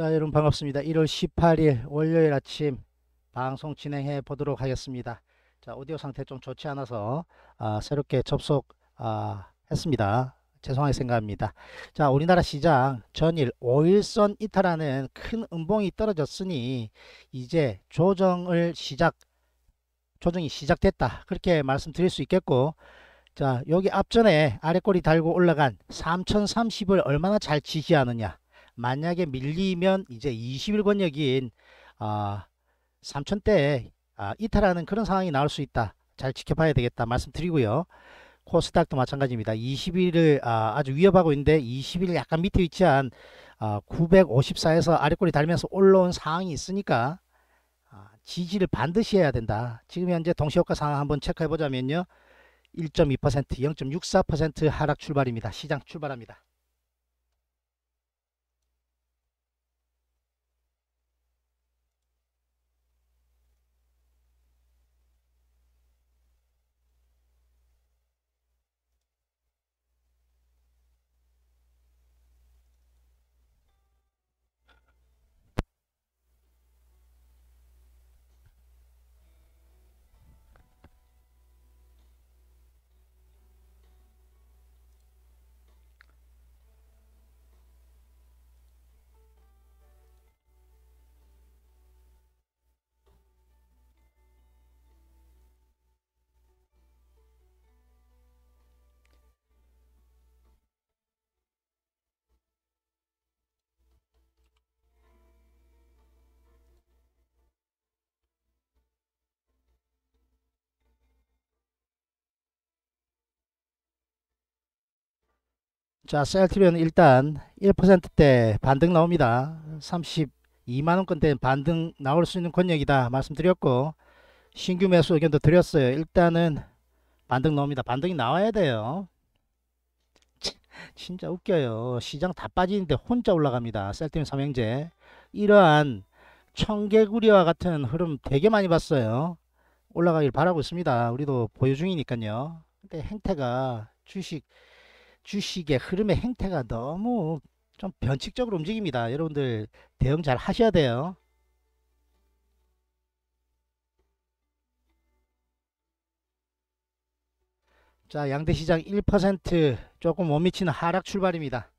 자 여러분 반갑습니다. 1월 18일 월요일 아침 방송 진행해 보도록 하겠습니다. 자 오디오 상태 좀 좋지 않아서 아, 새롭게 접속했습니다. 아, 죄송하게 생각합니다. 자 우리나라 시장 전일 5일선 이탈하는 큰 음봉이 떨어졌으니 이제 조정을 시작 조정이 시작됐다 그렇게 말씀드릴 수 있겠고 자 여기 앞전에 아래꼬리 달고 올라간 3030을 얼마나 잘 지지하느냐 만약에 밀리면 이제 21권역인 아, 3천대에 아, 이탈하는 그런 상황이 나올 수 있다. 잘 지켜봐야 되겠다 말씀드리고요. 코스닥도 마찬가지입니다. 20일을 아, 주 위협하고 있는데 20일 약간 밑에 위치한 아, 954에서 아래꼬리 달면서 올라온 상황이 있으니까 아, 지지를 반드시 해야 된다. 지금 현재 동시효과 상황 한번 체크해 보자면요. 1.2% 0.64% 하락 출발입니다. 시장 출발합니다. 자, 셀트리온 일단 1%대 반등 나옵니다. 32만원권대 반등 나올 수 있는 권역이다 말씀드렸고 신규 매수 의견도 드렸어요. 일단은 반등 나옵니다. 반등이 나와야 돼요. 진짜 웃겨요. 시장 다 빠지는데 혼자 올라갑니다. 셀트리온 삼형제 이러한 청개구리와 같은 흐름 되게 많이 봤어요. 올라가길 바라고 있습니다. 우리도 보유 중이니까요. 근데 행태가 주식 주식의 흐름의 행태가 너무 좀 변칙적으로 움직입니다. 여러분들 대응 잘 하셔야 돼요. 자 양대시장 1% 조금 못 미치는 하락 출발입니다.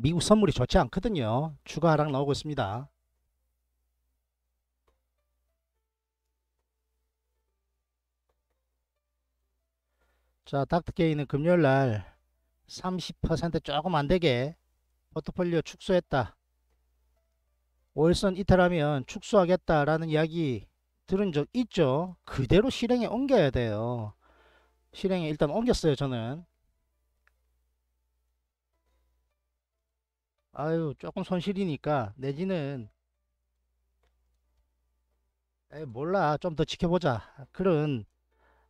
미국 선물이 좋지 않거든요. 추가 하락 나오고 있습니다. 자, 닥터게이는 금요일 날 30% 조금 안 되게 포트폴리오 축소했다. 월선 이탈하면 축소하겠다라는 이야기 들은 적 있죠. 그대로 실행에 옮겨야 돼요. 실행에 일단 옮겼어요, 저는. 아유 조금 손실이니까 내지는 에 몰라 좀 더 지켜보자 그런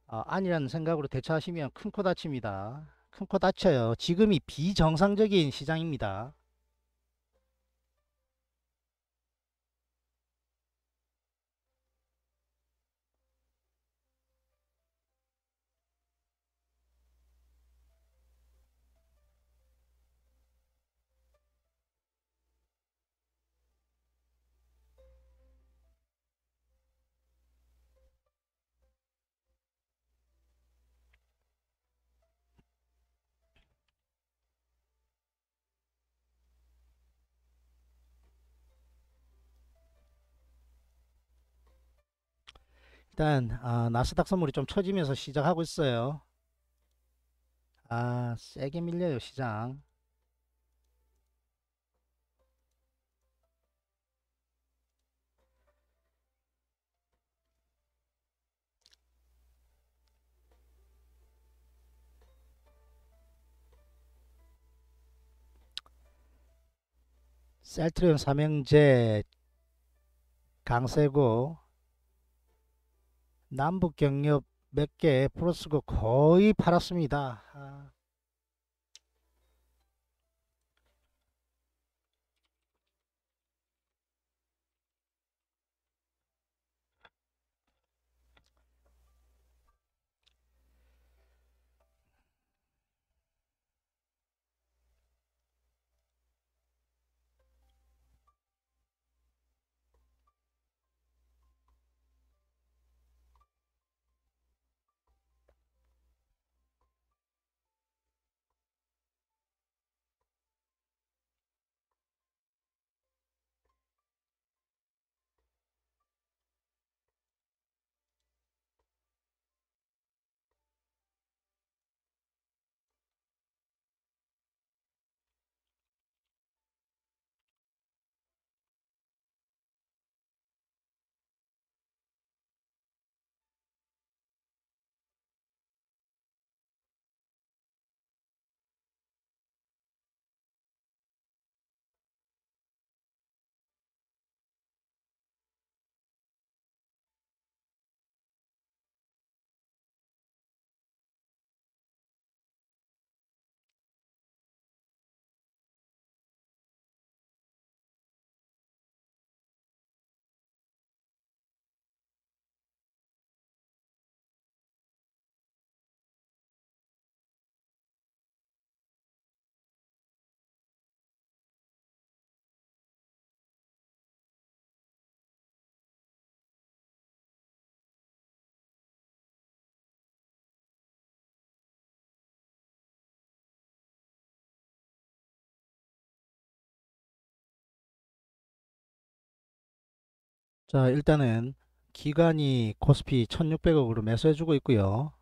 어, 아니라는 생각으로 대처하시면 큰코 다칩니다 큰코 다쳐요 지금이 비정상적인 시장입니다 일단 아, 나스닥 선물이 좀 처지면서 시작하고 있어요. 아 세게 밀려요 시장. 셀트리온 삼형제 강세고 남북 경협 몇개 플러스고 거의 팔았습니다. 아, 자 일단은 기간이 코스피 1600억으로 매수해주고 있고요.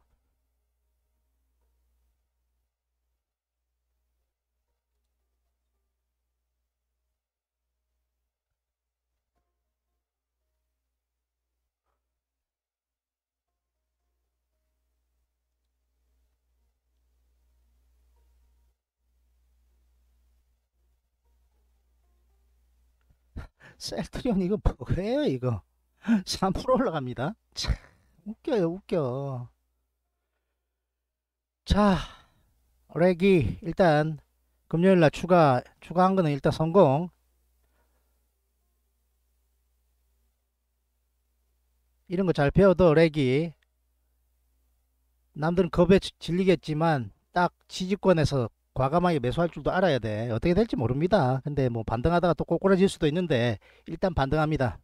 셀트리온 이거 뭐예요 이거 3% 올라갑니다 참 웃겨요 웃겨 자 렉이 일단 금요일날 추가 추가한 거는 일단 성공 이런 거 잘 배워도 렉이 남들은 겁에 질리겠지만 딱 지지권에서 과감하게 매수할 줄도 알아야 돼. 어떻게 될지 모릅니다. 근데 뭐 반등하다가 또 꼬꾸라질 수도 있는데 일단 반등합니다.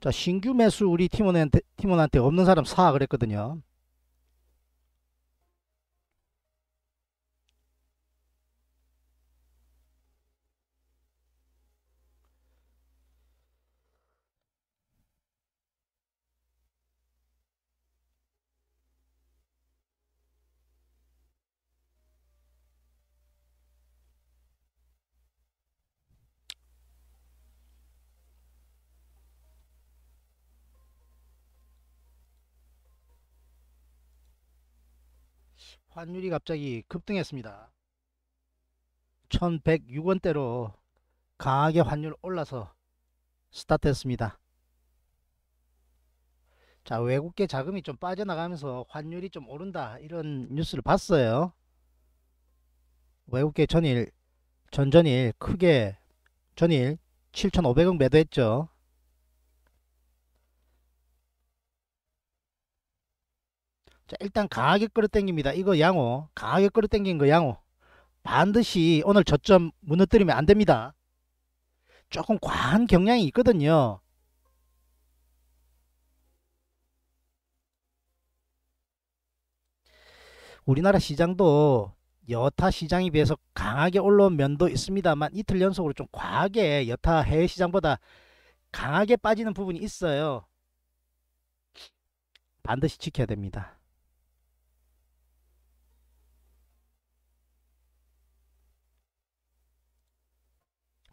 자, 신규 매수 우리 팀원한테, 팀원한테 없는 사람 사 그랬거든요. 환율이 갑자기 급등했습니다. 1106원대로 강하게 환율 올라서 스타트했습니다. 자 외국계 자금이 좀 빠져나가면서 환율이 좀 오른다 이런 뉴스를 봤어요. 외국계 전일 전전일 크게 전일 7,500억 매도했죠. 자 일단 강하게 끌어당깁니다 이거 양호 강하게 끌어당긴 거 양호 반드시 오늘 저점 무너뜨리면 안됩니다 조금 과한 경향이 있거든요 우리나라 시장도 여타 시장에 비해서 강하게 올라온 면도 있습니다만 이틀 연속으로 좀 과하게 여타 해외 시장보다 강하게 빠지는 부분이 있어요. 반드시 지켜야 됩니다.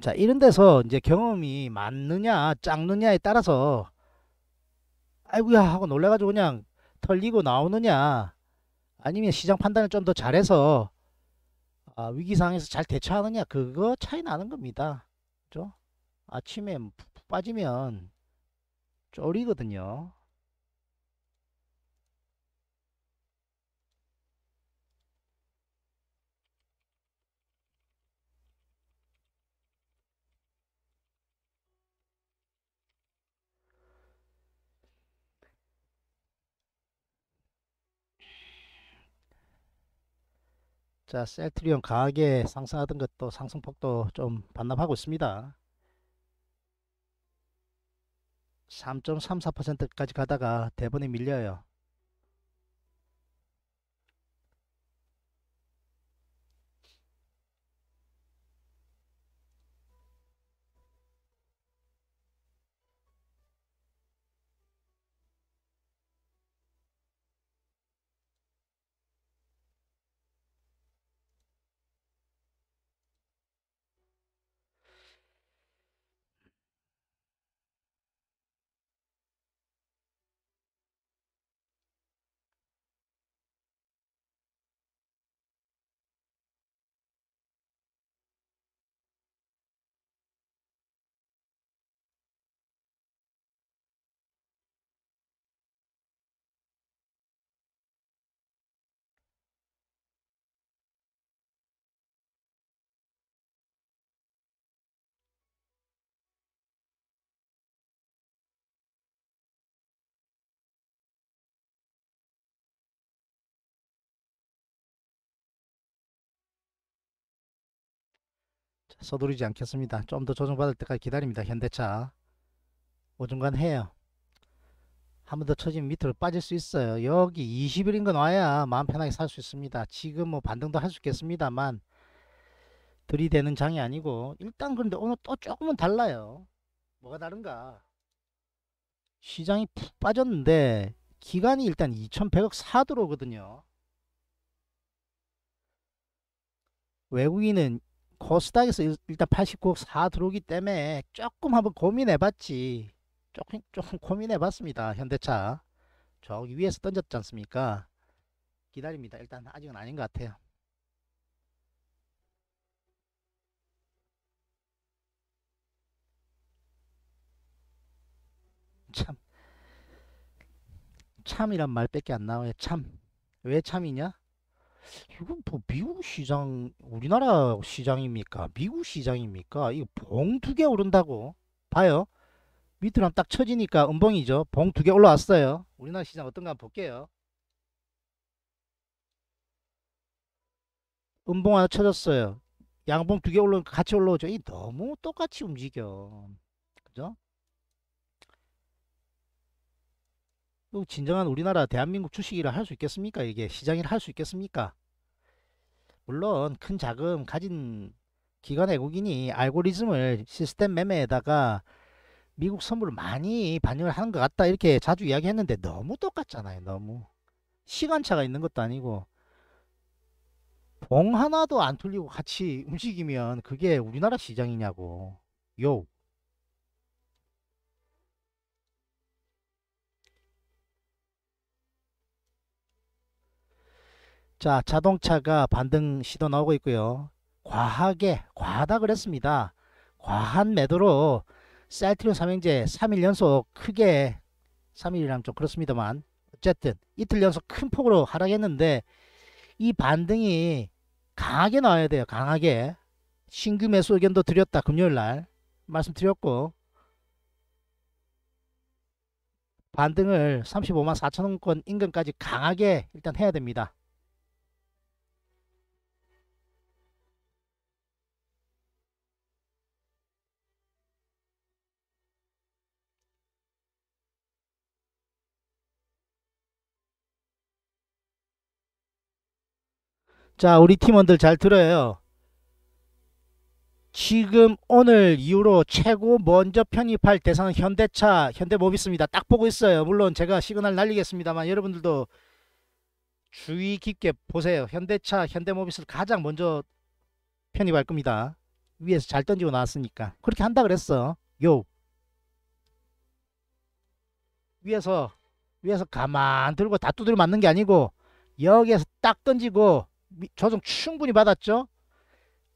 자 이런 데서 이제 경험이 많느냐 짝느냐에 따라서 아이구야 하고 놀래가지고 그냥 털리고 나오느냐 아니면 시장 판단을 좀 더 잘해서 아, 위기 상황에서 잘 대처하느냐 그거 차이 나는 겁니다. 그죠? 아침에 푹 빠지면 쫄이거든요. 자 셀트리온 강하게 상승하던 것도 상승폭도 좀 반납하고 있습니다 3.34%까지 가다가 대번에 밀려요 서두르지 않겠습니다. 좀 더 조정받을 때까지 기다립니다. 현대차. 오중간해요. 한 번 더 처지면 밑으로 빠질 수 있어요. 여기 20일인건 와야 마음 편하게 살 수 있습니다. 지금 뭐 반등도 할 수 있겠습니다만 들이대는 장이 아니고 일단 그런데 오늘 또 조금은 달라요. 뭐가 다른가? 시장이 푹 빠졌는데 기간이 일단 2100억 4들어오거든요. 외국인은 코스닥에서 일단 89억 4 들어오기 때문에 조금 한번 고민해봤지 조금 조금 고민해봤습니다 현대차 저기 위에서 던졌지 않습니까 기다립니다 일단 아직은 아닌 것 같아요 참 참이란 말밖에 안 나와요 참왜 참이냐 이건 뭐 미국 시장, 우리나라 시장입니까? 미국 시장입니까? 이거 봉 두 개 오른다고 봐요. 밑으로 딱 쳐지니까 은봉이죠. 봉 두 개 올라왔어요. 우리나라 시장 어떤가 한번 볼게요. 은봉 하나 쳐졌어요. 양봉 두 개 올라오니까 같이 올라오죠. 이 너무 똑같이 움직여. 그죠? 진정한 우리나라 대한민국 주식이라 할 수 있겠습니까? 이게 시장이라 할 수 있겠습니까? 물론 큰 자금 가진 기관 외국인이 알고리즘을 시스템 매매에다가 미국 선물을 많이 반영을 하는 것 같다 이렇게 자주 이야기했는데 너무 똑같잖아요 너무 시간차가 있는 것도 아니고 봉 하나도 안 틀리고 같이 움직이면 그게 우리나라 시장이냐고 욕자 자동차가 반등 시도 나오고 있고요. 과하게 과하다 그랬습니다. 과한 매도로 셀트리온 삼형제 3일 연속 크게 3일이랑 좀 그렇습니다만 어쨌든 이틀 연속 큰 폭으로 하락했는데 이 반등이 강하게 나와야 돼요. 강하게 신규 매수 의견도 드렸다 금요일날 말씀드렸고 반등을 35만 4천원권 인근까지 강하게 일단 해야 됩니다. 자 우리 팀원들 잘 들어요. 지금 오늘 이후로 최고 먼저 편입할 대상은 현대차, 현대모비스입니다. 딱 보고 있어요. 물론 제가 시그널 날리겠습니다만 여러분들도 주의 깊게 보세요. 현대차, 현대모비스를 가장 먼저 편입할 겁니다. 위에서 잘 던지고 나왔으니까. 그렇게 한다 그랬어. 요. 위에서 위에서 가만 들고 다두들 맞는 게 아니고 여기에서 딱 던지고 조정 충분히 받았죠.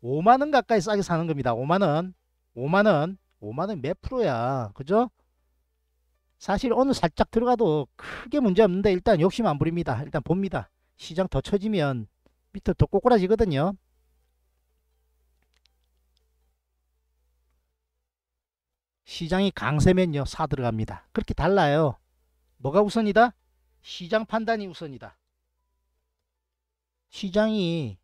5만원 가까이 싸게 사는 겁니다. 5만원 5만원 5만원 몇 프로야 그죠? 사실 오늘 살짝 들어가도 크게 문제 없는데 일단 욕심 안 부립니다. 일단 봅니다. 시장 더 쳐지면 밑에 더 꼬꾸라지거든요. 시장이 강세면요 사 들어갑니다. 그렇게 달라요. 뭐가 우선이다? 시장 판단이 우선이다. 시장이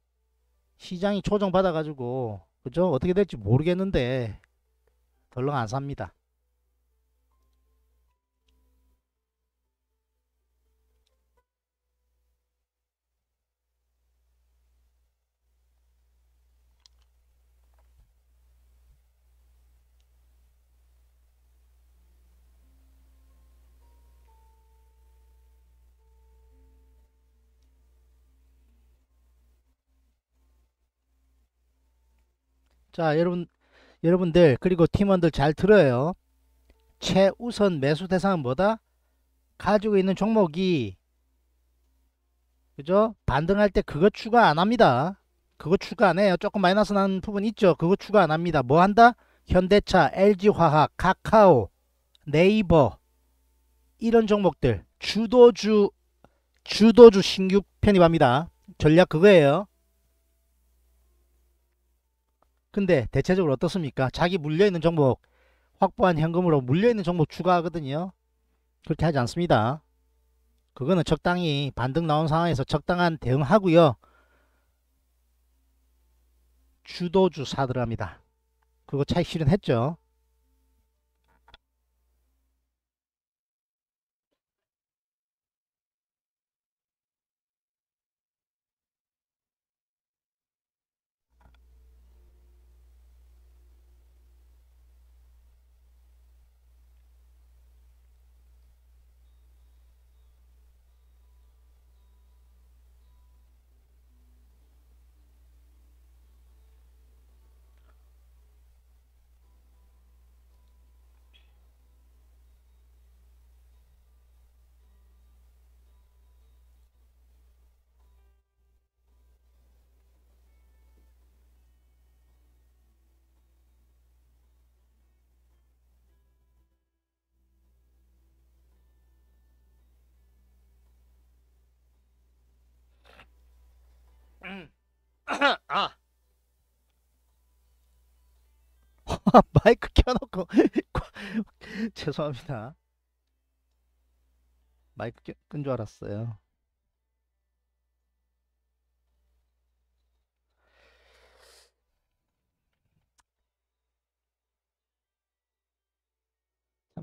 시장이 조정받아 가지고 그죠 어떻게 될지 모르겠는데 덜렁 안 삽니다 자 여러분 여러분들 그리고 팀원들 잘 들어요 최우선 매수 대상은 뭐다 가지고 있는 종목이 그죠 반등할 때 그거 추가 안 합니다 그거 추가 안 해요 조금 마이너스 난 부분 있죠 그거 추가 안 합니다 뭐 한다 현대차 LG화학 카카오 네이버 이런 종목들 주도주 주도주 신규 편입합니다 전략 그거예요 근데 대체적으로 어떻습니까? 자기 물려있는 종목 확보한 현금으로 물려있는 종목 추가하거든요. 그렇게 하지 않습니다. 그거는 적당히 반등 나온 상황에서 적당한 대응하고요. 주도주 사들합니다. 그거 차익 실현했죠. 마이크 켜놓고 죄송합니다. 마이크 끈 줄 알았어요.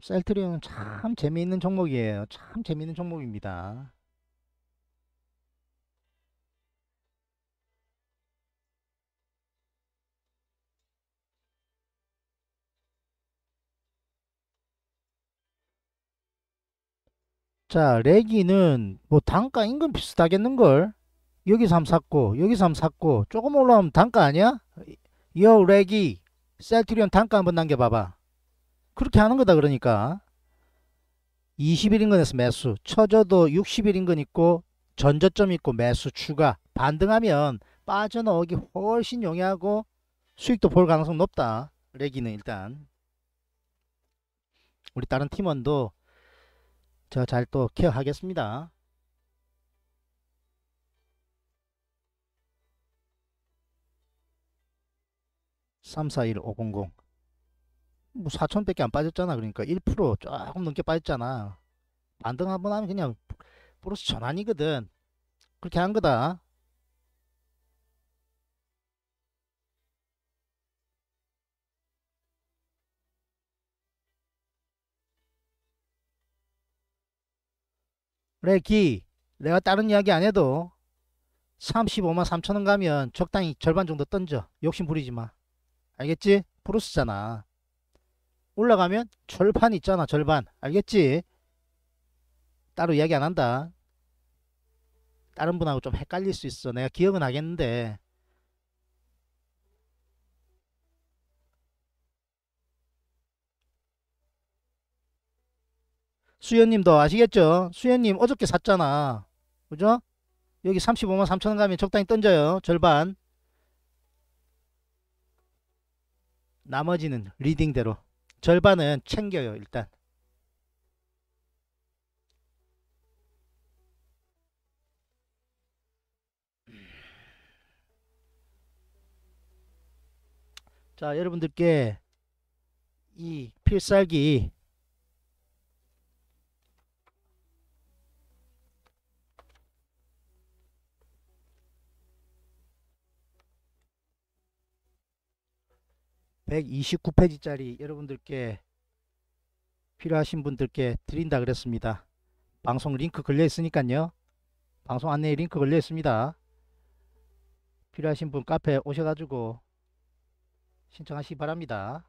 셀트리온은 참 재미있는 종목이에요. 참 재미있는 종목입니다. 자 레기는 뭐 단가 인근 비슷하겠는걸 여기서 한번 샀고 여기서 한번 샀고 조금 올라오면 단가 아니야? 요 레기 셀트리온 단가 한번 남겨봐봐 그렇게 하는 거다 그러니까 20일 인근에서 매수 쳐져도 60일 인근 있고 전저점 있고 매수 추가 반등하면 빠져나오기 훨씬 용이하고 수익도 볼 가능성 높다 레기는 일단 우리 다른 팀원도 저잘또 케어하겠습니다. 341500. 뭐4 0 0에안 빠졌잖아 그러니까 1% 조금 넘게 빠졌잖아 반등 한번 하면 그냥 플러스 전환이거든 그렇게 한 거다 레기 내가 다른 이야기 안 해도 35만 3천원 가면 적당히 절반 정도 던져 욕심 부리지 마 알겠지? 브루스잖아 올라가면 절반 있잖아 절반 알겠지? 따로 이야기 안 한다 다른 분하고 좀 헷갈릴 수 있어 내가 기억은 하겠는데 수현님도 아시겠죠? 수현님 어저께 샀잖아. 그죠? 여기 35만 3천원 가면 적당히 던져요. 절반. 나머지는 리딩대로. 절반은 챙겨요. 일단. 자 여러분들께 이 필살기 129페이지짜리 여러분들께 필요하신 분들께 드린다 그랬습니다. 방송 링크 걸려 있으니까요. 방송 안내에 링크 걸려 있습니다. 필요하신 분 카페 오셔가지고 신청하시기 바랍니다.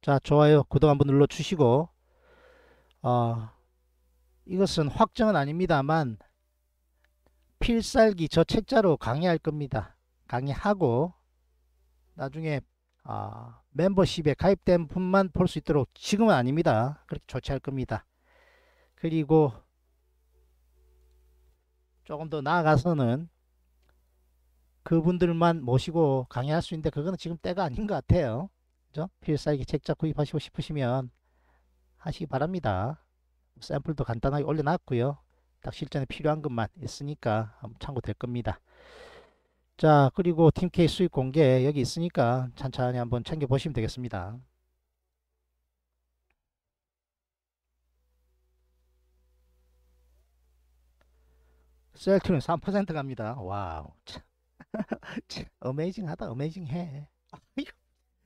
자 좋아요 구독 한번 눌러주시고 어, 이것은 확정은 아닙니다만 필살기 저 책자로 강의할 겁니다. 강의하고 나중에 아, 멤버십에 가입된 분만 볼 수 있도록 지금은 아닙니다. 그렇게 조치할 겁니다. 그리고 조금 더 나아가서는 그분들만 모시고 강의할 수 있는데 그거는 지금 때가 아닌 것 같아요. 그죠? 필살기 책자 구입하시고 싶으시면 하시기 바랍니다. 뭐 샘플도 간단하게 올려놨고요. 딱 실전에 필요한 것만 있으니까 참고될 겁니다. 자 그리고 팀케이 수익 공개 여기 있으니까 찬찬히 한번 챙겨 보시면 되겠습니다. 셀트는 3% 갑니다. 와우. 어메이징하다. 어메이징해.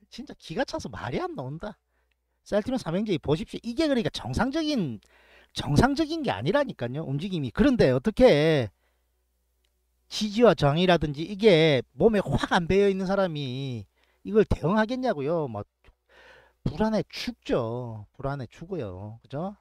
진짜 기가 차서 말이 안 나온다. 셀트는 삼형제 보십시오. 이게 그러니까 정상적인 정상적인 게 아니라니까요. 움직임이. 그런데 어떻게 희지와 정이라든지 이게 몸에 확 안 배어 있는 사람이 이걸 대응하겠냐고요. 뭐 불안해 죽죠. 불안해 죽어요. 그죠?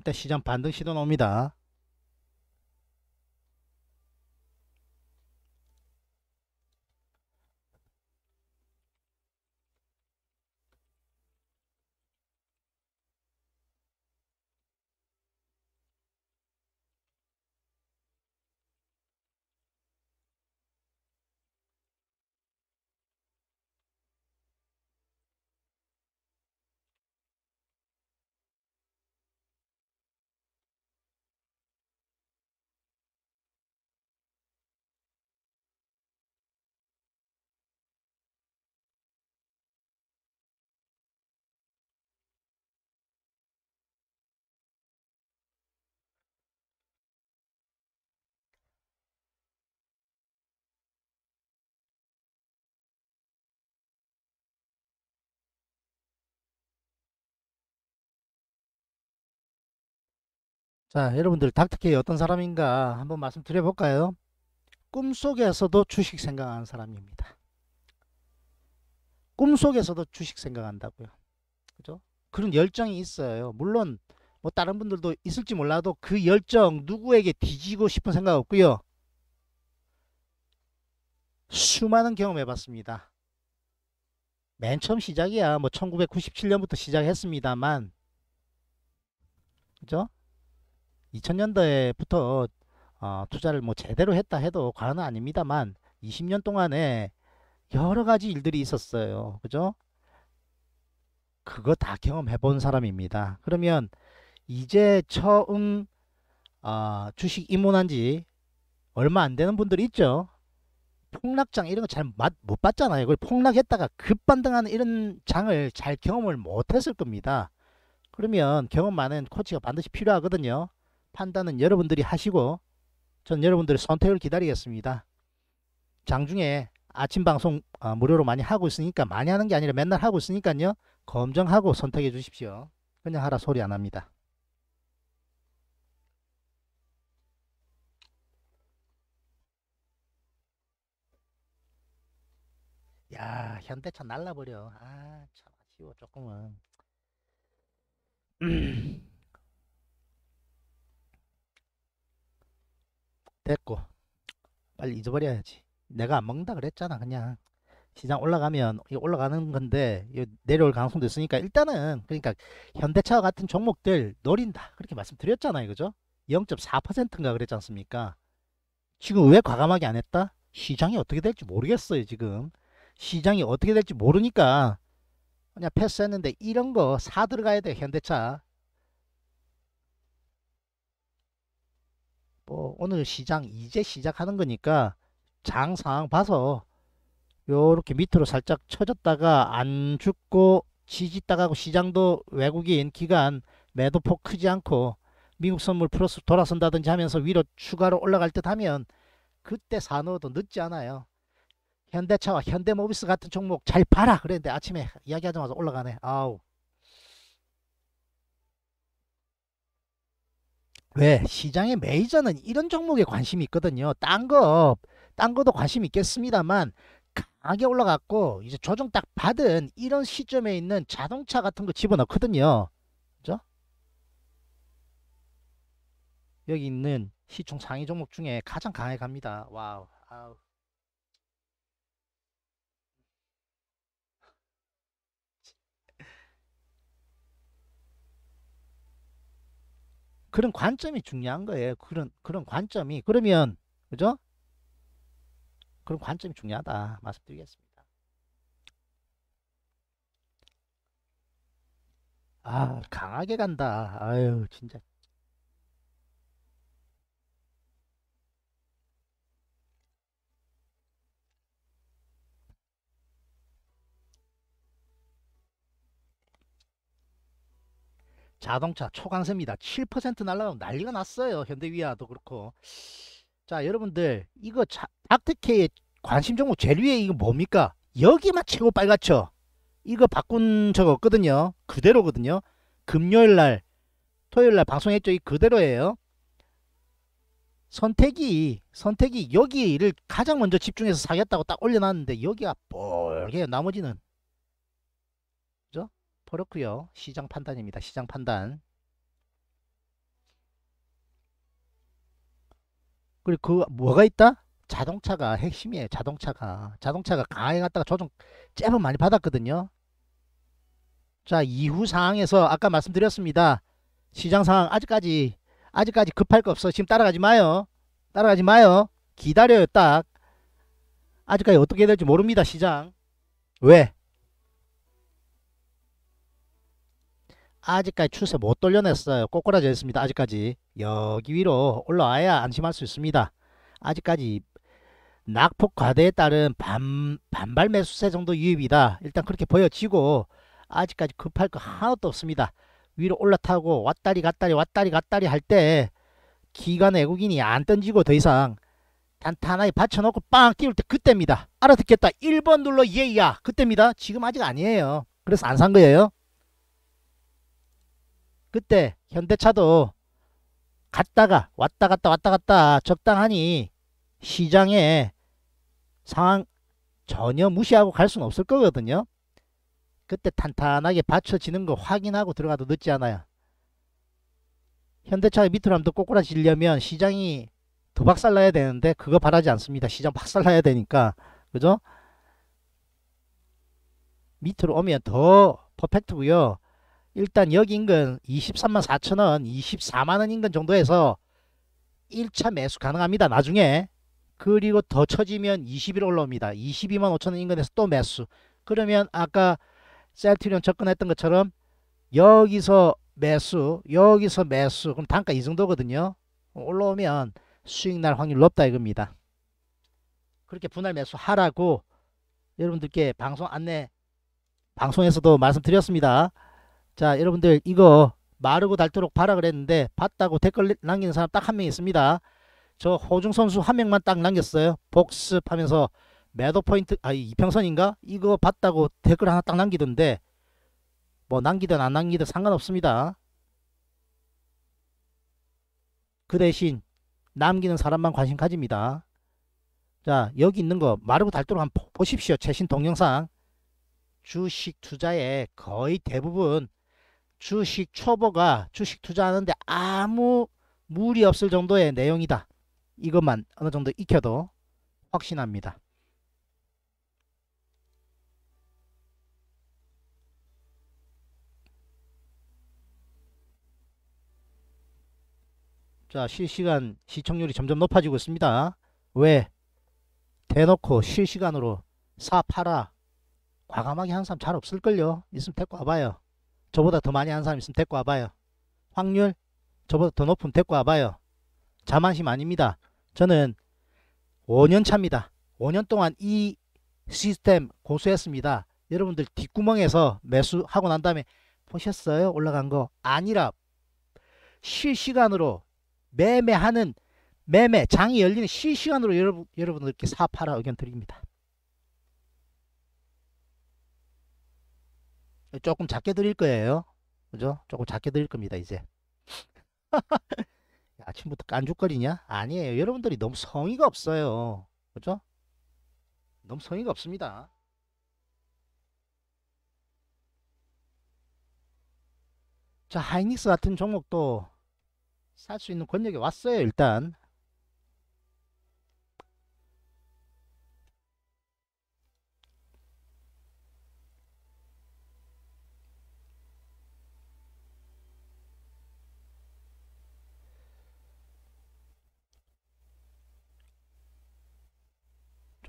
일단 시장 반등 시도 나옵니다. 자, 여러분들 닥터케이 어떤 사람인가 한번 말씀드려 볼까요? 꿈속에서도 주식 생각하는 사람입니다. 꿈속에서도 주식 생각한다고요. 그죠? 그런 열정이 있어요. 물론 뭐 다른 분들도 있을지 몰라도 그 열정 누구에게 뒤지고 싶은 생각 없고요. 수많은 경험해 봤습니다. 맨 처음 시작이야. 뭐 1997년부터 시작했습니다만. 그죠? 2000년대부터 어, 투자를 뭐 제대로 했다 해도 과언은 아닙니다만 20년 동안에 여러 가지 일들이 있었어요. 그죠? 그거 다 경험해 본 사람입니다. 그러면 이제 처음 어, 주식 입문한 지 얼마 안 되는 분들이 있죠. 폭락장 이런 거 잘 못 봤잖아요. 그걸 폭락했다가 급반등하는 이런 장을 잘 경험을 못 했을 겁니다. 그러면 경험 많은 코치가 반드시 필요하거든요. 판단은 여러분들이 하시고 전 여러분들의 선택을 기다리겠습니다. 장중에 아침 방송 어, 무료로 많이 하고 있으니까 많이 하는 게 아니라 맨날 하고 있으니까요. 검정하고 선택해 주십시오. 그냥 하라 소리 안 합니다. 야 현대차 날라버려. 아참 아쉬워 조금은. 음. 됐고 빨리 잊어버려야지 내가 안 먹는다 그랬잖아 그냥 시장 올라가면 올라가는 건데 내려올 가능성도 있으니까 일단은 그러니까 현대차와 같은 종목들 노린다 그렇게 말씀드렸잖아요 그죠 0.4%인가 그랬지 않습니까 지금 왜 과감하게 안 했다 시장이 어떻게 될지 모르겠어요 지금 시장이 어떻게 될지 모르니까 그냥 패스했는데 이런 거 사 들어가야 돼 현대차 뭐 오늘 시장 이제 시작하는 거니까 장 상황 봐서 요렇게 밑으로 살짝 쳐졌다가 안 죽고 지지 다가 시장도 외국인 기간 매도폭 크지 않고 미국 선물 플러스 돌아선다든지 하면서 위로 추가로 올라갈 듯 하면 그때 사놓어도 늦지 않아요. 현대차와 현대모비스 같은 종목 잘 봐라 그랬는데 아침에 이야기하자마자 올라가네. 아우 왜 시장의 메이저는 이런 종목에 관심이 있거든요. 딴 거, 딴 거도 관심 있겠습니다만 강하게 올라갔고 이제 조정 딱 받은 이런 시점에 있는 자동차 같은 거 집어넣거든요. 그죠? 여기 있는 시총 상위 종목 중에 가장 강하게 갑니다. 와우. 아우. 그런 관점이 중요한 거예요. 그런 그런 관점이 그러면 그죠? 그런 관점이 중요하다 말씀드리겠습니다. 아 강하게 간다. 아유 진짜 자동차 초강세입니다. 7% 날라가면 난리가 났어요. 현대위아도 그렇고. 자 여러분들 이거 닥터케의 관심 종목 제일 위에 이거 뭡니까? 여기만 최고 빨갛죠? 이거 바꾼 적 없거든요. 그대로거든요. 금요일날 토요일날 방송했죠. 이 그대로예요. 선택이 선택이 여기를 가장 먼저 집중해서 사겠다고 딱 올려놨는데 여기가 뻘개요. 나머지는 그렇고요 시장 판단입니다 시장 판단 그리고 그 뭐가 있다 자동차가 핵심이에요 자동차가 자동차가 강하게 갔다가 조정 잽은 많이 받았거든요 자 이후 상황에서 아까 말씀드렸습니다 시장 상황 아직까지 아직까지 급할 거 없어 지금 따라가지 마요 따라가지 마요 기다려요 딱 아직까지 어떻게 될지 모릅니다 시장 왜 아직까지 추세 못 돌려냈어요. 꼬꾸라져 있습니다. 아직까지 여기 위로 올라와야 안심할 수 있습니다. 아직까지 낙폭 과대에 따른 반, 반발 매수세 정도 유입이다. 일단 그렇게 보여지고 아직까지 급할 거 하나도 없습니다. 위로 올라타고 왔다리 갔다리 왔다리 갔다리 할 때 기관 외국인이 안 던지고 더 이상 단단하게 받쳐놓고 빵끼울때 그때입니다. 알아듣겠다. 1번 눌러 예야. 그때입니다. 지금 아직 아니에요. 그래서 안 산 거예요. 그때 현대차도 갔다가 왔다 갔다 왔다 갔다 적당하니 시장에 상황 전혀 무시하고 갈 수는 없을 거거든요. 그때 탄탄하게 받쳐지는 거 확인하고 들어가도 늦지 않아요. 현대차가 밑으로 한번 더 꼬꾸라지려면 시장이 더 박살나야 되는데 그거 바라지 않습니다. 시장 박살나야 되니까 그죠? 밑으로 오면 더 퍼펙트고요. 일단 여기 인근 23만 4천원 24만원 인근 정도에서 1차 매수 가능합니다 나중에 그리고 더처지면21 올라옵니다 22만 5천원 인근에서 또 매수 그러면 아까 셀트리온 접근했던 것처럼 여기서 매수 여기서 매수 그럼 단가 이 정도거든요 올라오면 수익 날 확률 높다 이겁니다 그렇게 분할 매수 하라고 여러분들께 방송 안내 방송에서도 말씀드렸습니다 자 여러분들 이거 마르고 닳도록 바라 그랬는데 봤다고 댓글 남기는 사람 딱 한 명 있습니다. 저 호중 선수 한 명만 딱 남겼어요. 복습하면서 매도 포인트 아 이평선인가 이거 봤다고 댓글 하나 딱 남기던데 뭐 남기든 안 남기든 상관없습니다. 그 대신 남기는 사람만 관심 가집니다. 자 여기 있는 거 마르고 닳도록 한번 보십시오. 최신 동영상 주식 투자의 거의 대부분 주식 초보가 주식 투자하는데 아무 무리 없을 정도의 내용이다. 이것만 어느 정도 익혀도 확신합니다. 자 실시간 시청률이 점점 높아지고 있습니다. 왜? 대놓고 실시간으로 사 팔아 과감하게 한 사람 잘 없을걸요. 있으면 데리고 와봐요. 저보다 더 많이 하는 사람 있으면 데리고 와봐요. 확률 저보다 더 높으면 데리고 와봐요. 자만심 아닙니다. 저는 5년 차입니다. 5년 동안 이 시스템 고수했습니다. 여러분들 뒷구멍에서 매수하고 난 다음에 보셨어요? 올라간 거 아니라 실시간으로 매매하는 매매 장이 열리는 실시간으로 여러분, 여러분들께 사파라 의견 드립니다. 조금 작게 드릴 거예요. 그죠? 조금 작게 드릴 겁니다, 이제. 아침부터 깐죽거리냐? 아니에요. 여러분들이 너무 성의가 없어요. 그죠? 너무 성의가 없습니다. 자, 하이닉스 같은 종목도 살 수 있는 권력이 왔어요, 일단.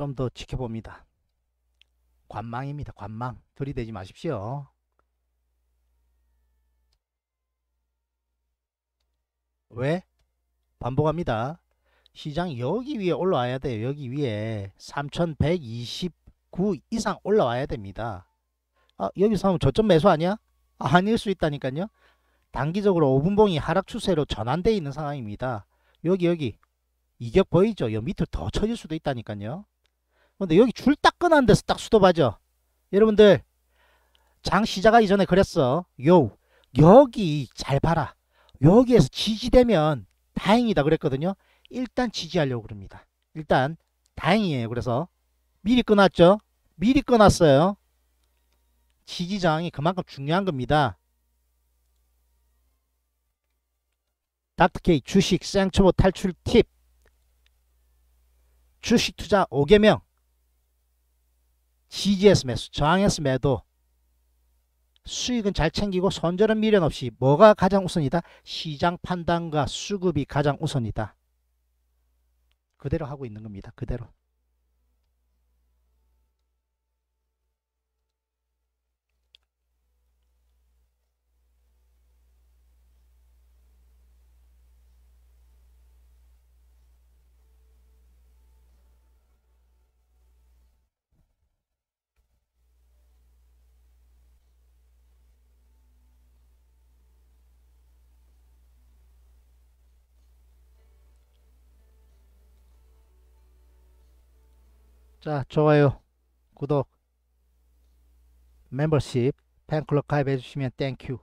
좀더 지켜봅니다. 관망입니다. 관망. 들이대지 마십시오. 왜? 반복합니다. 시장 여기 위에 올라와야 돼요. 여기 위에 3129 이상 올라와야 됩니다. 아, 여기서 하면 저점 매수 아니야? 아, 아닐 수 있다니까요. 단기적으로 5분봉이 하락 추세로 전환되어 있는 상황입니다. 여기 여기 이격 보이죠? 여 밑으로 더 쳐질 수도 있다니까요. 근데 여기 줄 따끈한 데서 딱 수도바죠 여러분들 장 시작하기 전에 그랬어 요 여기 잘 봐라 여기에서 지지되면 다행이다 그랬거든요 일단 지지하려고 그럽니다 일단 다행이에요 그래서 미리 끊었죠 미리 끊었어요 지지저항이 그만큼 중요한 겁니다 닥터케이 주식 생초보 탈출 팁 주식 투자 5개명 지지에서 매수, 저항에서 매도, 수익은 잘 챙기고 손절은 미련 없이 뭐가 가장 우선이다? 시장 판단과 수급이 가장 우선이다. 그대로 하고 있는 겁니다. 그대로. 자 좋아요 구독 멤버십 팬클럽 가입해 주시면 땡큐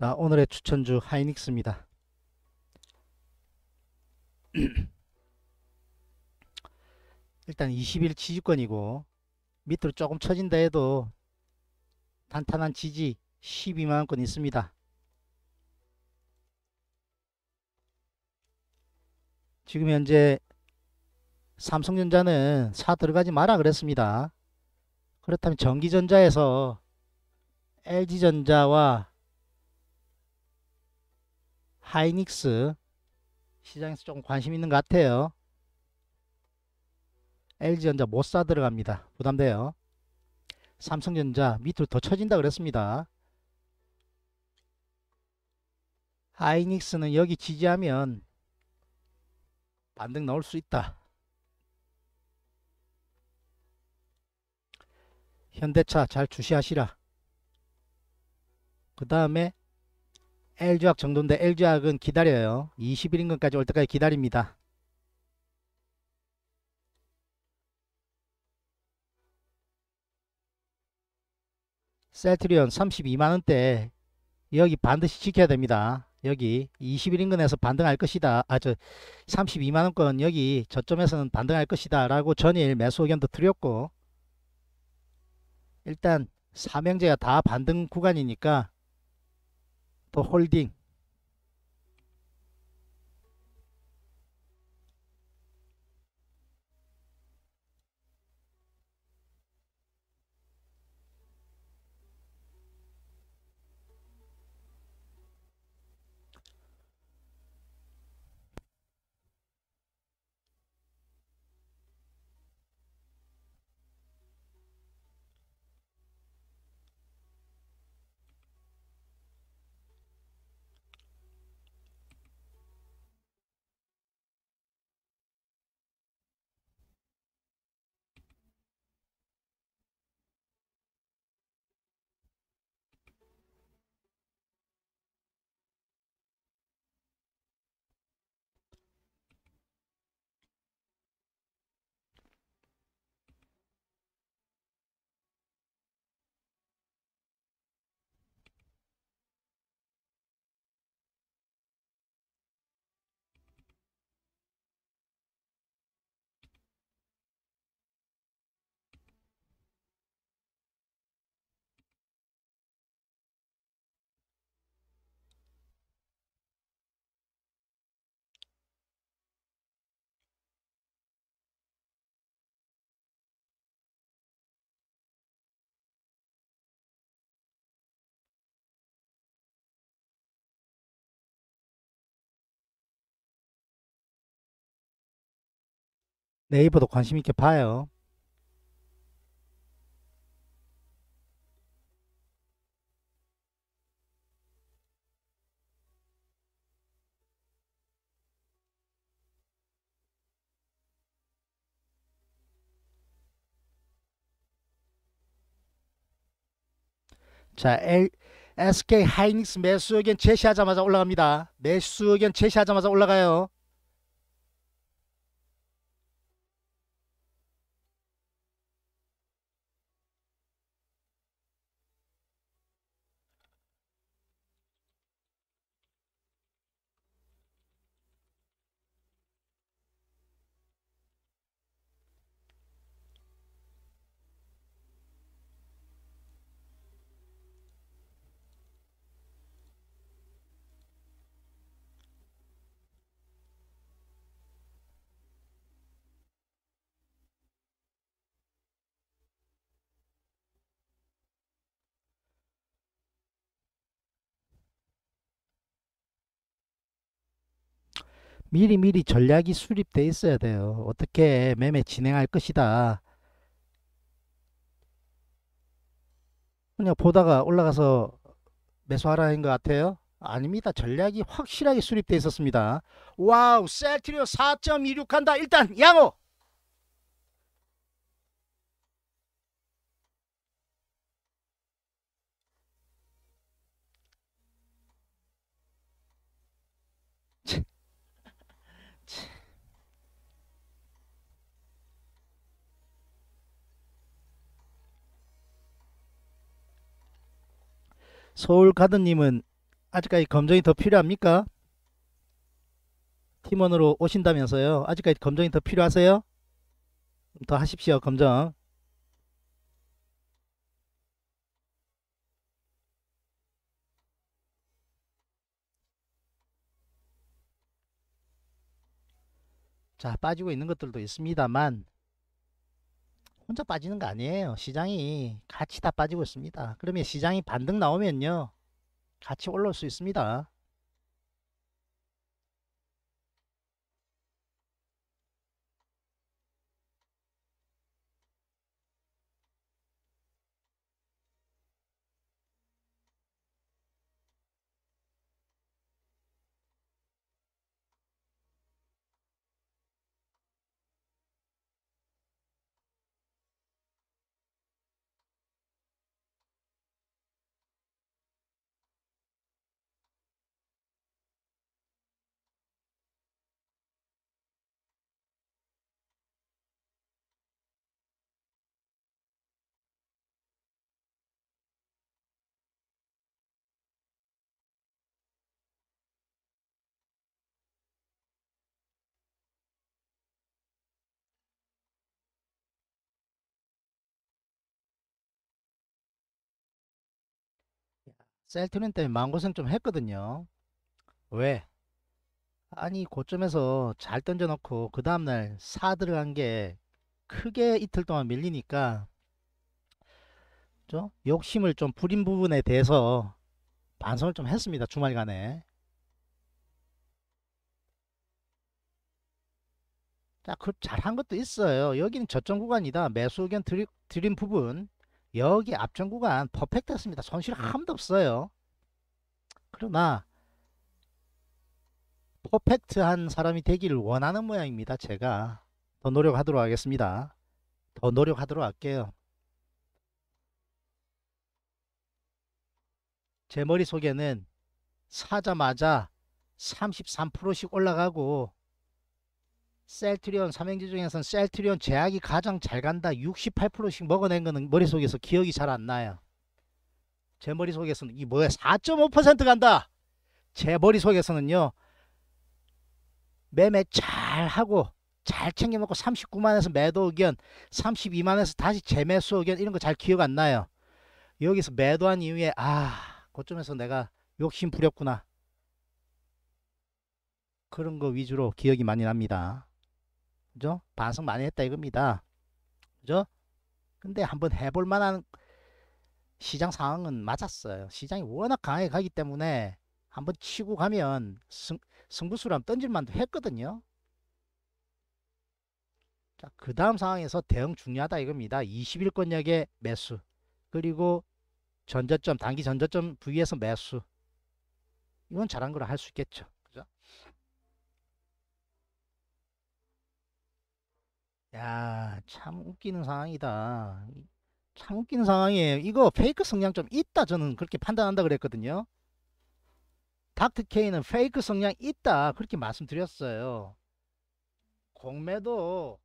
자, 오늘의 추천주 하이닉스입니다. 일단 20일 지지권이고 밑으로 조금 처진다 해도 단단한 지지 12만원권 있습니다. 지금 현재 삼성전자는 사 들어가지 마라 그랬습니다. 그렇다면 전기전자에서 LG전자와 하이닉스 시장에서 조금 관심 있는 것 같아요. LG전자 못 사 들어갑니다. 부담돼요. 삼성전자 밑으로 더 처진다 그랬습니다. 하이닉스는 여기 지지하면 반등 나올 수 있다. 현대차 잘 주시하시라. 그 다음에 L주학 정도인데 L주학은 기다려요. 21인근까지 올 때까지 기다립니다. 셀트리온 32만원대 여기 반드시 지켜야 됩니다. 여기 21인근에서 반등할 것이다. 아 저 32만원권 여기 저점에서는 반등할 것이다 라고 전일 매수 의견도 드렸고 일단 삼형제가 다 반등 구간이니까 for holding 네이버도 관심 있게 봐요. 자, L, SK 하이닉스 매수 의견 제시하자마자 올라갑니다. 매수 의견 제시하자마자 올라가요. 미리미리 전략이 수립돼 있어야 돼요. 어떻게 매매 진행할 것이다. 그냥 보다가 올라가서 매수하라는 것 같아요. 아닙니다. 전략이 확실하게 수립돼 있었습니다. 와우 셀트리오 4.26 한다. 일단 양호! 서울 가든님은 아직까지 검정이 더 필요합니까? 팀원으로 오신다면서요. 아직까지 검정이 더 필요하세요? 더 하십시오. 검정. 자 빠지고 있는 것들도 있습니다만 혼자 빠지는 거 아니에요. 시장이 같이 다 빠지고 있습니다. 그러면 시장이 반등 나오면요. 같이 올라올 수 있습니다. 셀트린 때문에 마고생좀 했거든요. 왜? 아니 고점에서 잘 던져놓고 그 다음날 사 들어간 게 크게 이틀 동안 밀리니까 그 욕심을 좀 부린 부분에 대해서 반성을 좀 했습니다. 주말간에. 자, 그 잘한 것도 있어요. 여기는 저점 구간이다. 매수 의견 드린 부분 여기 앞전 구간 퍼펙트였습니다. 손실 네. 아무도 없어요. 그러나 퍼펙트한 사람이 되기를 원하는 모양입니다. 제가 더 노력하도록 하겠습니다. 더 노력하도록 할게요. 제 머릿속에는 사자마자 33%씩 올라가고 셀트리온 삼행지 중에서는 셀트리온 제약이 가장 잘 간다 68%씩 먹어낸 거는 머릿속에서 기억이 잘 안 나요 제 머릿속에서는 이 뭐야 4.5% 간다 제 머릿속에서는요 매매 잘하고 잘 챙겨 먹고 39만에서 매도 의견 32만에서 다시 재매수 의견 이런 거 잘 기억 안 나요 여기서 매도한 이후에 아 그쯤에서 내가 욕심 부렸구나 그런 거 위주로 기억이 많이 납니다 그죠? 반성 많이 했다 이겁니다. 그죠? 근데 한번 해볼 만한 시장 상황은 맞았어요. 시장이 워낙 강하게 가기 때문에 한번 치고 가면 승, 승부수를 한번 던질만도 했거든요. 자, 그 다음 상황에서 대응 중요하다 이겁니다. 21권역의 매수. 그리고 전저점, 단기 전저점 부위에서 매수. 이건 잘한 거라 할 수 있겠죠. 야, 참 웃기는 상황이다. 참 웃기는 상황이에요. 이거 페이크 성향 좀 있다 저는 그렇게 판단한다 그랬거든요. 닥터 이는 페이크 성향 있다 그렇게 말씀드렸어요. 공매도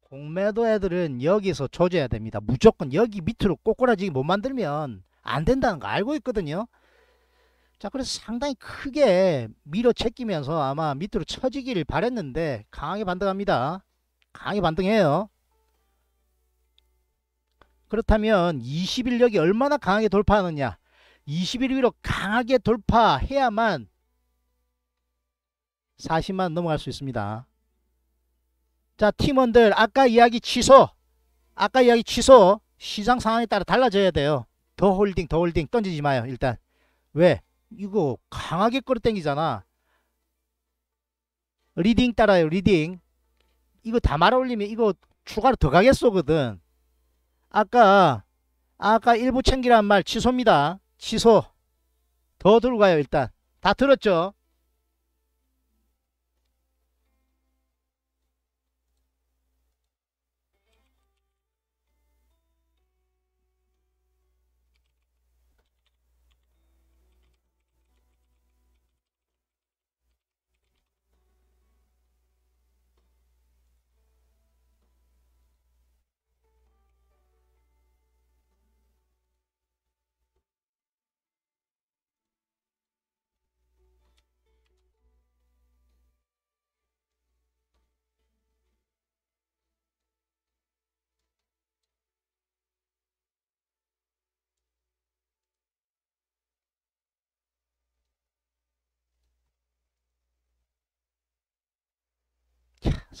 공매도 애들은 여기서 조져야 됩니다. 무조건 여기 밑으로 꼬꾸라지게 못 만들면 안 된다는 거 알고 있거든요. 자 그래서 상당히 크게 밀어채끼면서 아마 밑으로 처지기를 바랬는데 강하게 반등합니다. 강하게 반등해요. 그렇다면 21력이 얼마나 강하게 돌파하느냐 21 위로 강하게 돌파해야만 40만 넘어갈 수 있습니다. 자 팀원들 아까 이야기 취소 아까 이야기 취소 시장 상황에 따라 달라져야 돼요. 더 홀딩 더 홀딩 던지지 마요 일단 왜 이거 강하게 끌어당기잖아. 리딩 따라요. 리딩. 이거 다 말아올리면 이거 추가로 더가겠어거든 아까 아까 일부 챙기란 말 취소입니다. 취소. 더 들어가요 일단. 다 들었죠?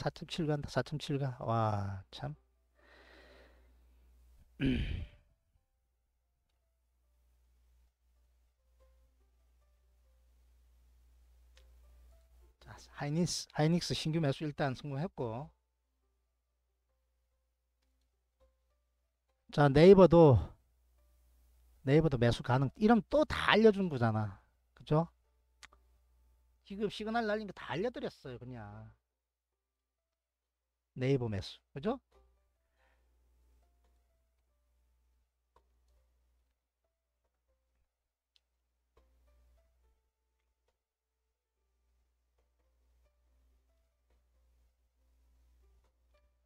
4.7 간다 4.7 가. 와 참. 자, 하이닉스, 하이닉스 신규 매수 일단 성공했고 자 네이버도 네이버도 매수 가능 이름 또다 알려준 거잖아 그죠 지금 시그널 날린 거 다 알려드렸어요 그냥 네이버 매수. 그죠?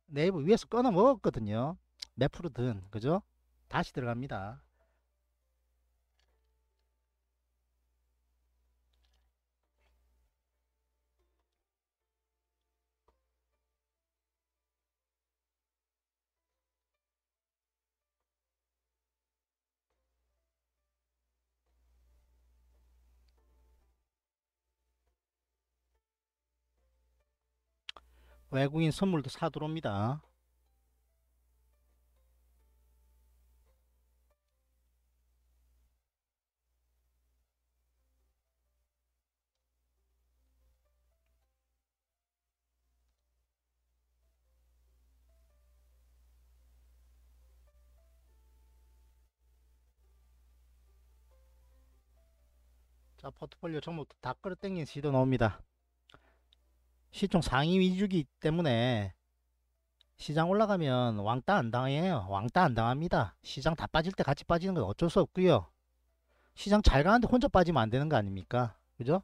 네이버 위에서 끊어 먹었거든요. 몇 프로든. 그죠? 다시 들어갑니다. 외국인 선물도 사 들어옵니다. 자 포트폴리오 전부 다 끌어당긴 시도 나옵니다. 시총 상위 위주기 때문에 시장 올라가면 왕따 안 당해요. 왕따 안 당합니다. 시장 다 빠질 때 같이 빠지는 건 어쩔 수 없고요. 시장 잘 가는데 혼자 빠지면 안 되는 거 아닙니까? 그죠?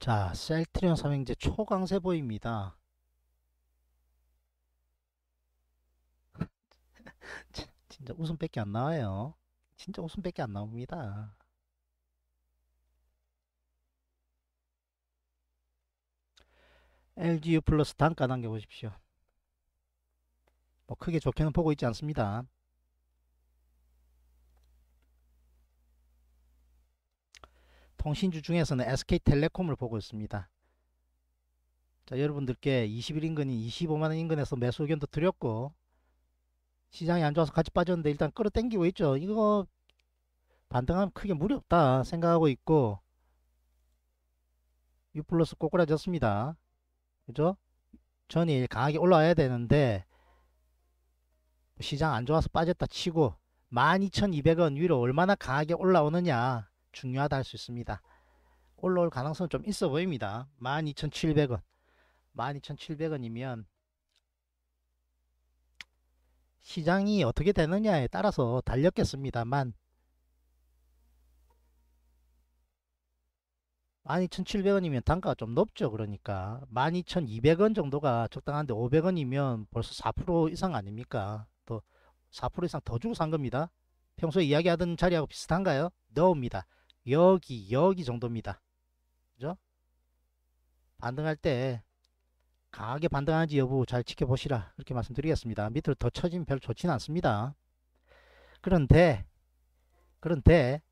자, 셀트리온 삼행제 초강세보입니다. 진짜 웃음밖에 안 나와요. 진짜 웃음밖에 안 나옵니다. LGU 플러스 단가 남겨보십시오. 뭐 크게 좋게는 보고 있지 않습니다. 통신주 중에서는 SK텔레콤을 보고 있습니다. 자 여러분들께 21 인근인 25만원 인근에서 매수 의견도 드렸고 시장이 안 좋아서 같이 빠졌는데 일단 끌어당기고 있죠. 이거 반등하면 크게 무리 없다 생각하고 있고 유플러스 꼬꾸라졌습니다. 그죠? 전일 강하게 올라와야 되는데 시장 안 좋아서 빠졌다 치고 12,200원 위로 얼마나 강하게 올라오느냐 중요하다 할 수 있습니다. 올라올 가능성은 좀 있어 보입니다. 12,700원. 12,700원이면 시장이 어떻게 되느냐에 따라서 달렸겠습니다만 12,700원이면 단가가 좀 높죠. 그러니까 12,200원 정도가 적당한데 500원이면 벌써 4% 이상 아닙니까? 또 4% 이상 더 주고 산 겁니다. 평소에 이야기하던 자리하고 비슷한가요? 너옵니다 No 여기 여기 정도입니다. 그죠? 반등할 때 강하게 반등하는지 여부 잘 지켜보시라 그렇게 말씀드리겠습니다. 밑으로 더 처지면 별로 좋지는 않습니다. 그런데 그런데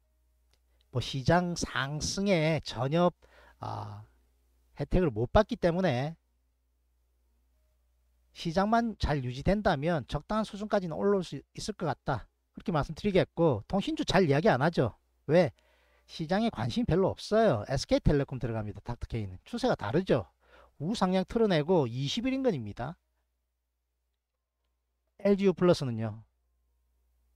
뭐 시장 상승에 전혀 아, 혜택을 못 받기 때문에 시장만 잘 유지된다면 적당한 수준까지는 올라올 수 있을 것 같다. 그렇게 말씀드리겠고 통신주 잘 이야기 안 하죠. 왜? 시장에 관심이 별로 없어요. SK텔레콤 들어갑니다. 닥터케이는. 추세가 다르죠. 우상향 틀어내고 20일 인근입니다. LGU 플러스는요.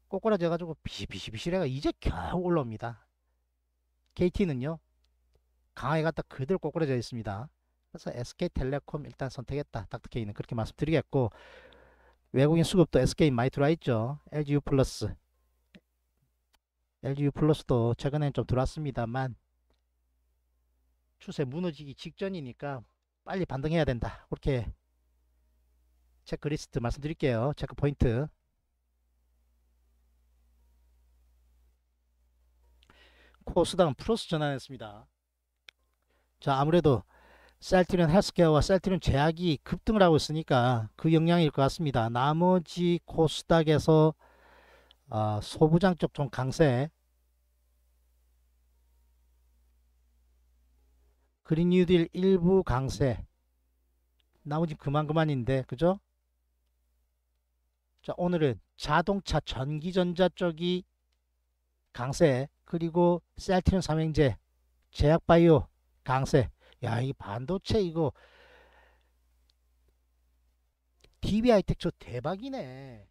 꼬꾸라져가지고 비시비시비시래가 이제 겨우 올라옵니다. KT는요. 강하게 갔다 그대로 꼬꾸라져 있습니다. 그래서 SK텔레콤 일단 선택했다. 닥터케이는 그렇게 말씀드리겠고 외국인 수급도 SK 많이 들어와 있죠. LGU 플러스 LGU 플러스도 최근엔 좀 들어왔습니다만 추세 무너지기 직전이니까 빨리 반등해야 된다. 그렇게 체크리스트 말씀드릴게요. 체크 포인트. 코스닥은 플러스 전환했습니다. 자 아무래도 셀트리온 헬스케어와 셀트리온 제약이 급등을 하고 있으니까 그 영향일 것 같습니다. 나머지 코스닥에서 아, 소부장 쪽 좀 강세 그린 뉴딜 일부 강세 나머지 그만 그만인데 그죠? 자 오늘은 자동차 전기전자 쪽이 강세 그리고 셀트리온 삼행제 제약바이오 강세 야 이 반도체 이거 DBI텍 저 대박이네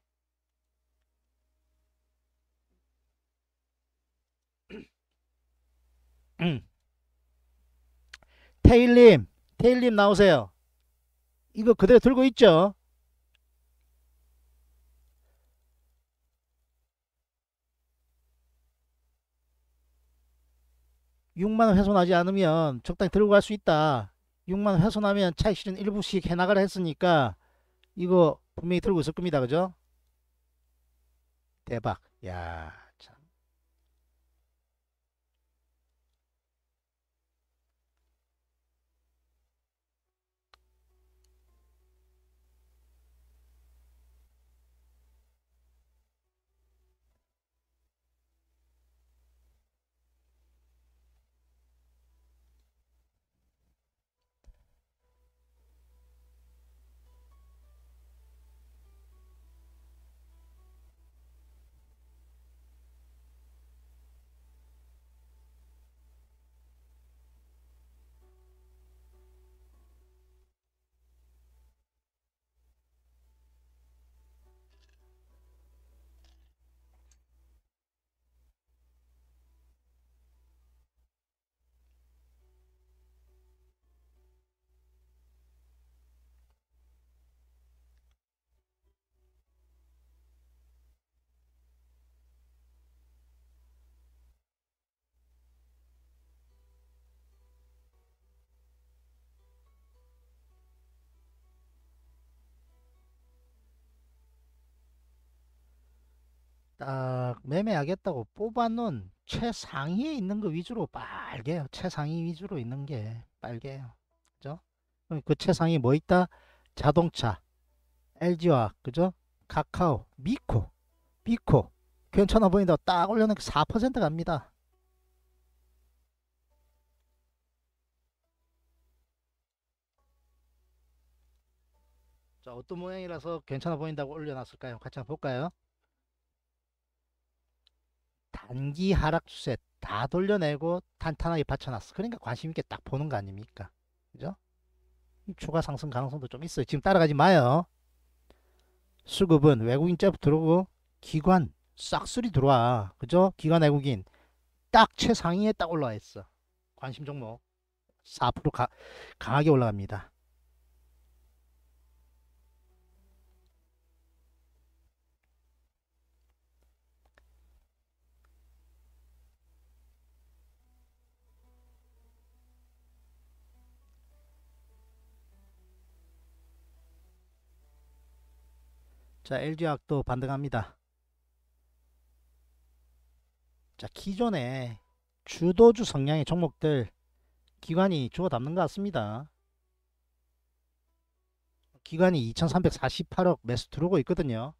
테일님, 테일님 나오세요. 이거 그대로 들고 있죠? 6만원 훼손하지 않으면 적당히 들고 갈 수 있다. 6만원 훼손하면 차익 실은 일부씩 해나가라 했으니까 이거 분명히 들고 있을 겁니다. 그죠? 대박. 야. 딱 매매하겠다고 뽑아놓은 최상위에 있는 거 위주로 빨개요. 최상위 위주로 있는 게 빨개요. 그죠? 그 최상위 뭐 있다? 자동차, LG와, 그죠? 카카오, 미코, 미코. 괜찮아 보인다. 딱 올려놓은 4 갑니다. 자, 어떤 모양이라서 괜찮아 보인다고 올려놨을까요? 같이 한번 볼까요? 단기 하락 추세 다 돌려내고 탄탄하게 받쳐놨어. 그러니까 관심 있게 딱 보는 거 아닙니까? 그죠? 추가 상승 가능성도 좀 있어요. 지금 따라가지 마요. 수급은 외국인 짭 들어오고 기관 싹쓸이 들어와. 그죠? 기관 외국인 딱 최상위에 딱 올라와 있어. 관심 종목 4% 가, 강하게 올라갑니다. 자, LG화학도 반등합니다. 자, 기존에 주도주 성향의 종목들 기관이 주워 담는 것 같습니다. 기관이 2348억 매수 들어오고 있거든요.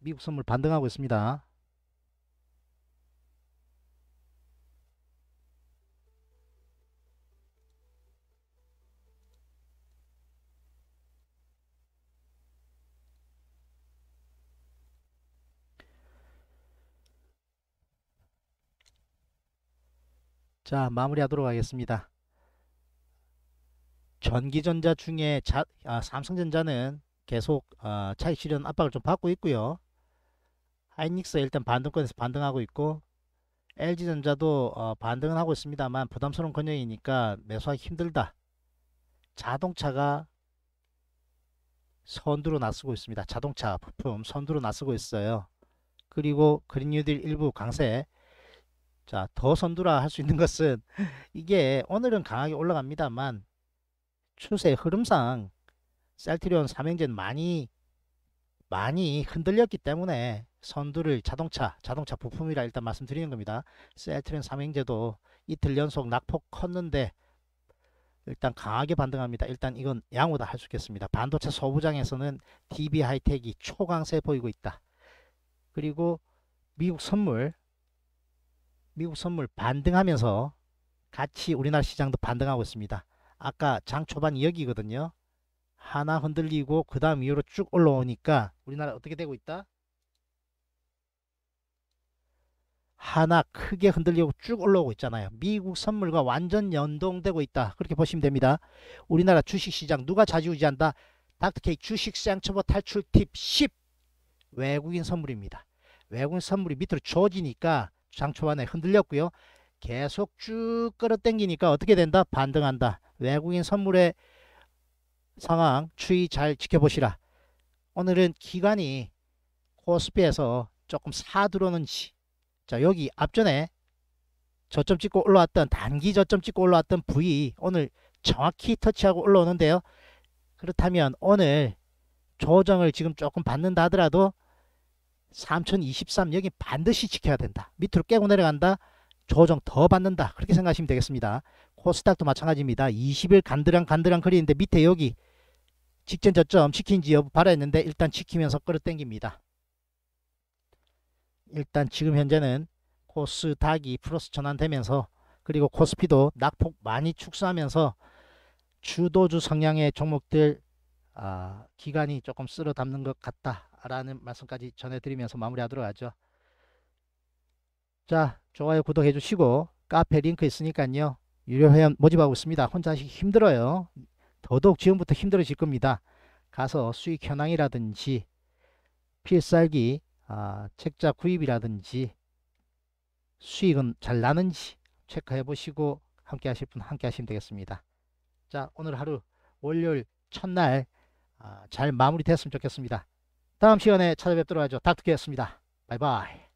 미국 선물 반등하고 있습니다. 자 마무리하도록 하겠습니다. 전기전자 중에 자, 아, 삼성전자는 계속 아, 차익 실현 압박을 좀 받고 있고요. 하이닉스 일단 반등권에서 반등하고 있고 LG전자도 어, 반등은 하고 있습니다만 부담스러운 권역이니까 매수하기 힘들다. 자동차가 선두로 나서고 있습니다. 자동차 부품 선두로 나서고 있어요. 그리고 그린뉴딜 일부 강세 자, 더 선두라 할 수 있는 것은 이게 오늘은 강하게 올라갑니다만 추세 흐름상 셀트리온 삼행제는 많이 많이 흔들렸기 때문에 선두를 자동차, 자동차 부품이라 일단 말씀드리는 겁니다. 셀트리온 삼행제도 이틀 연속 낙폭 컸는데 일단 강하게 반등합니다. 일단 이건 양호다 할 수 있겠습니다. 반도체 소부장에서는 DB 하이텍이 초강세 보이고 있다. 그리고 미국 선물 미국 선물 반등하면서 같이 우리나라 시장도 반등하고 있습니다. 아까 장 초반 여기거든요 하나 흔들리고 그 다음 이후로 쭉 올라오니까 우리나라 어떻게 되고 있다? 하나 크게 흔들리고 쭉 올라오고 있잖아요. 미국 선물과 완전 연동되고 있다. 그렇게 보시면 됩니다. 우리나라 주식시장 누가 자지우지한다? 닥터케이 주식시장 초보 탈출 팁10 외국인 선물입니다. 외국인 선물이 밑으로 조지니까 장초반에 흔들렸고요. 계속 쭉 끌어당기니까 어떻게 된다? 반등한다. 외국인 선물의 상황 추이 잘 지켜보시라. 오늘은 기간이 코스피에서 조금 사 들어오는지 자 여기 앞전에 저점 찍고 올라왔던 단기 저점 찍고 올라왔던 부위 오늘 정확히 터치하고 올라오는데요. 그렇다면 오늘 조정을 지금 조금 받는다 하더라도 3023여기 반드시 지켜야 된다. 밑으로 깨고 내려간다. 조정 더 받는다. 그렇게 생각하시면 되겠습니다. 코스닥도 마찬가지입니다. 20일 간드랑 간드랑 그리는데 밑에 여기 직전 저점 지킨지 여부 바라했는데 일단 지키면서 끌어당깁니다. 일단 지금 현재는 코스닥이 플러스 전환되면서 그리고 코스피도 낙폭 많이 축소하면서 주도주 성향의 종목들 아, 기간이 조금 쓸어 담는 것 같다. 라는 말씀까지 전해드리면서 마무리하도록 하죠. 자 좋아요 구독해 주시고 카페 링크 있으니까요. 유료 회원 모집하고 있습니다. 혼자 하시기 힘들어요. 더더욱 지금부터 힘들어질 겁니다. 가서 수익 현황이라든지 필살기 아, 책자 구입이라든지 수익은 잘 나는지 체크해 보시고 함께 하실 분 함께 하시면 되겠습니다. 자 오늘 하루 월요일 첫날 아, 잘 마무리 됐으면 좋겠습니다. 다음 시간에 찾아뵙도록 하죠. 닥터케였습니다. 바이바이.